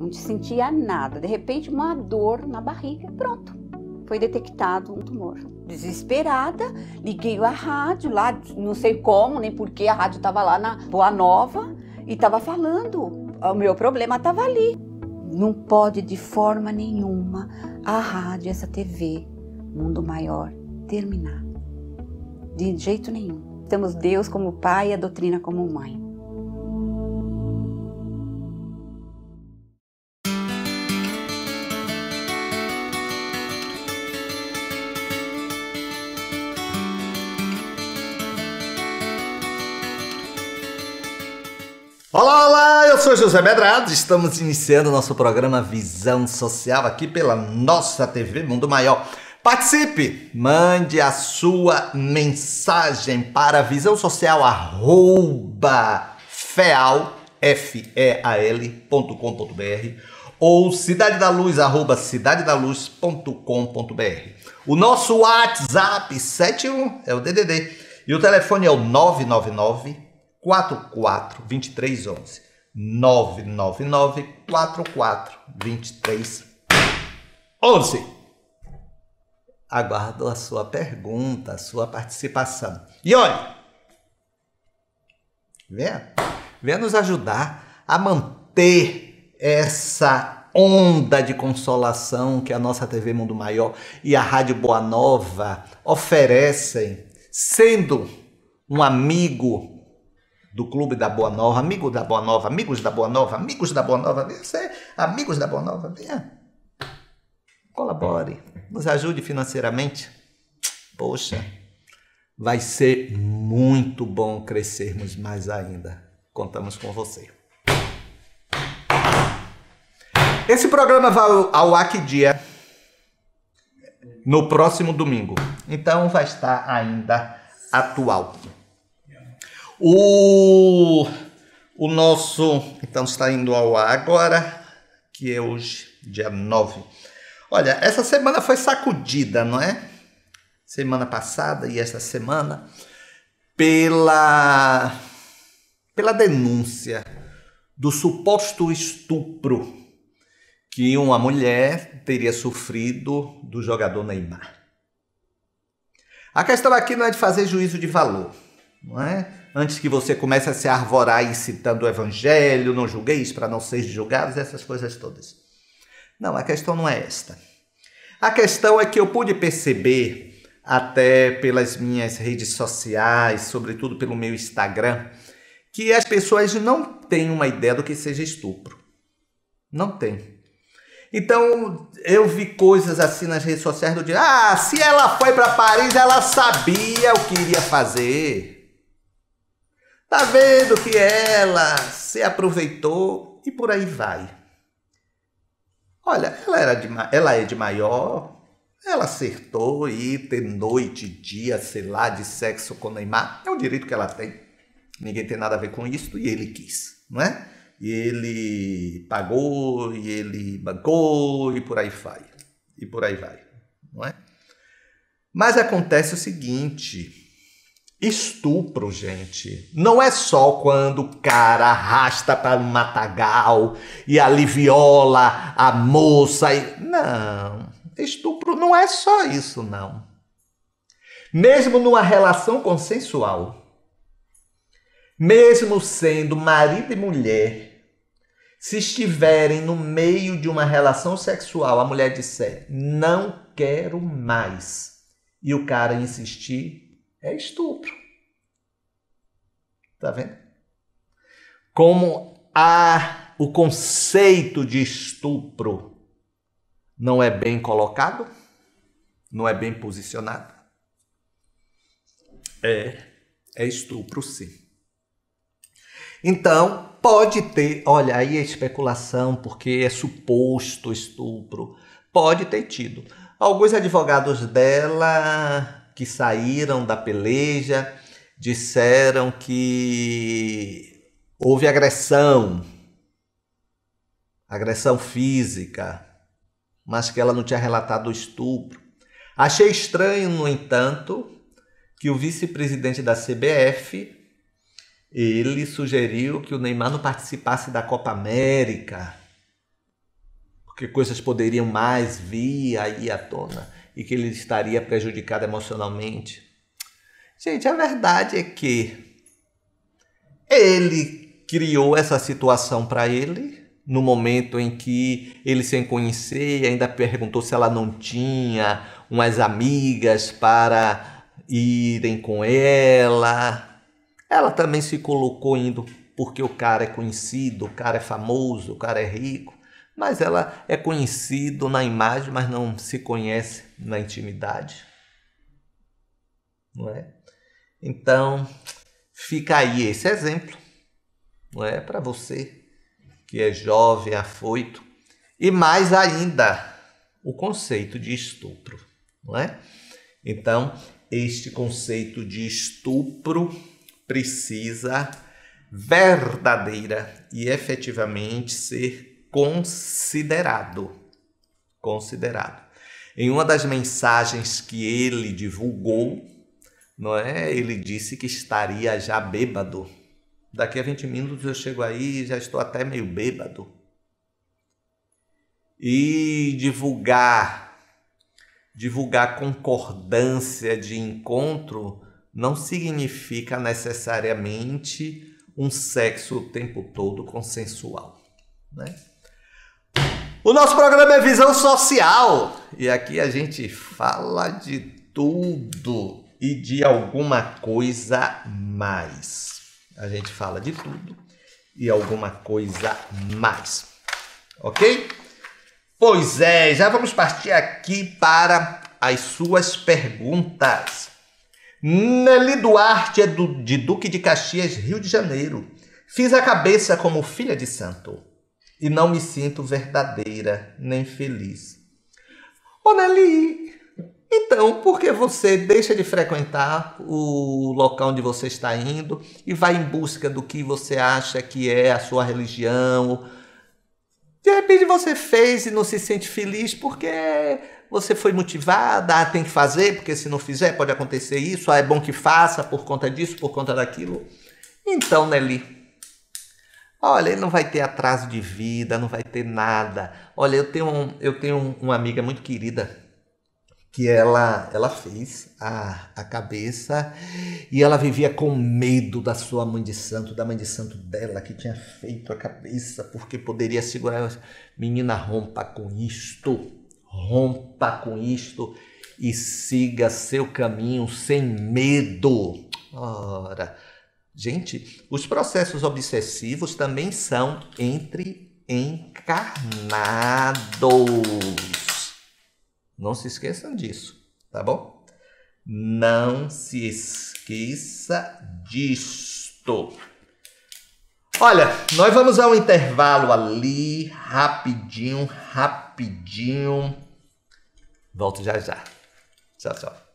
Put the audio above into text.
não sentia nada. De repente, uma dor na barriga. Pronto, foi detectado um tumor. Desesperada, liguei a rádio lá, não sei como, nem porque a rádio estava lá na Boa Nova e estava falando. Ah, o meu problema estava ali. Não pode de forma nenhuma a rádio, essa TV, Mundo Maior, terminar. De jeito nenhum. Temos Deus como pai e a doutrina como mãe. Olá, olá, eu sou José Medrado, estamos iniciando nosso programa Visão Social aqui pela nossa TV Mundo Maior. Participe! Mande a sua mensagem para visão social arroba feal, F -E -A -L, ou cidade da luz arroba cidadedaluz.com.br. O nosso WhatsApp 71 é o DDD e o telefone é o 999 44 23 11 999 44 23 11 Aguardo a sua pergunta, a sua participação. E olha, venha, venha nos ajudar a manter essa onda de consolação que a nossa TV Mundo Maior e a Rádio Boa Nova oferecem, sendo um amigo do Clube da Boa Nova, amigo da Boa Nova, amigos da Boa Nova, amigos da Boa Nova, você, amigos da Boa Nova, venha. Colabore, nos ajude financeiramente. Poxa, vai ser muito bom crescermos mais ainda. Contamos com você. Esse programa vai ao ar que dia? No próximo domingo. Então vai estar ainda atual. O, o nosso, então, está indo ao ar agora, que é hoje, dia 9. Olha, essa semana foi sacudida, não é? Semana passada e essa semana, pela, pela denúncia do suposto estupro que uma mulher teria sofrido do jogador Neymar. A questão aqui não é de fazer juízo de valor, não é? antes que você comece a se arvorar aí citando o evangelho, não julgueis para não seres julgados, essas coisas todas. Não, a questão não é esta. A questão é que eu pude perceber, até pelas minhas redes sociais, sobretudo pelo meu Instagram, que as pessoas não têm uma ideia do que seja estupro. Não tem. Então, eu vi coisas assim nas redes sociais do dia. Ah, se ela foi para Paris, ela sabia o que iria fazer. Tá vendo que ela se aproveitou e por aí vai. Olha, ela, era de, ela é de maior, ela acertou e ter noite, dia, sei lá, de sexo com Neymar é um direito que ela tem. Ninguém tem nada a ver com isso e ele quis, não é? E ele pagou, e ele bancou, e por aí vai. E por aí vai, não é? Mas acontece o seguinte, Estupro, gente, não é só quando o cara arrasta para um matagal e ali viola a moça. E... Não, estupro não é só isso, não. Mesmo numa relação consensual, mesmo sendo marido e mulher, se estiverem no meio de uma relação sexual, a mulher disser não quero mais e o cara insistir, é estupro. Tá vendo? Como a, o conceito de estupro não é bem colocado, não é bem posicionado. É, é estupro sim. Então, pode ter, olha, aí a é especulação, porque é suposto estupro. Pode ter tido. Alguns advogados dela que saíram da peleja disseram que houve agressão, agressão física, mas que ela não tinha relatado o estupro. Achei estranho, no entanto, que o vice-presidente da CBF ele sugeriu que o Neymar não participasse da Copa América, porque coisas poderiam mais vir aí à tona e que ele estaria prejudicado emocionalmente. Gente, a verdade é que ele criou essa situação para ele no momento em que ele sem conhecer ainda perguntou se ela não tinha umas amigas para irem com ela. Ela também se colocou indo porque o cara é conhecido, o cara é famoso, o cara é rico mas ela é conhecido na imagem, mas não se conhece na intimidade. Não é? Então, fica aí esse exemplo, não é para você que é jovem, afoito, e mais ainda o conceito de estupro, não é? Então, este conceito de estupro precisa verdadeira e efetivamente ser considerado. Considerado. Em uma das mensagens que ele divulgou, não é? Ele disse que estaria já bêbado. Daqui a 20 minutos eu chego aí e já estou até meio bêbado. E divulgar divulgar concordância de encontro não significa necessariamente um sexo o tempo todo consensual, né? O nosso programa é Visão Social e aqui a gente fala de tudo e de alguma coisa mais. A gente fala de tudo e alguma coisa mais. OK? Pois é, já vamos partir aqui para as suas perguntas. Nelly Duarte é do, de Duque de Caxias, Rio de Janeiro. Fiz a cabeça como filha de santo e não me sinto verdadeira nem feliz. Nelly, então por que você deixa de frequentar o local onde você está indo e vai em busca do que você acha que é a sua religião? De repente você fez e não se sente feliz porque você foi motivada, ah, tem que fazer, porque se não fizer pode acontecer isso, ah, é bom que faça por conta disso, por conta daquilo. Então, Nelly, Olha, ele não vai ter atraso de vida, não vai ter nada. Olha, eu tenho, um, eu tenho um, uma amiga muito querida que ela, ela fez a, a cabeça e ela vivia com medo da sua mãe de santo, da mãe de santo dela que tinha feito a cabeça, porque poderia segurar. Menina, rompa com isto, rompa com isto e siga seu caminho sem medo. Ora. Gente, os processos obsessivos também são entre encarnados. Não se esqueçam disso, tá bom? Não se esqueça disto. Olha, nós vamos a um intervalo ali, rapidinho, rapidinho. Volto já já. Tchau, tchau.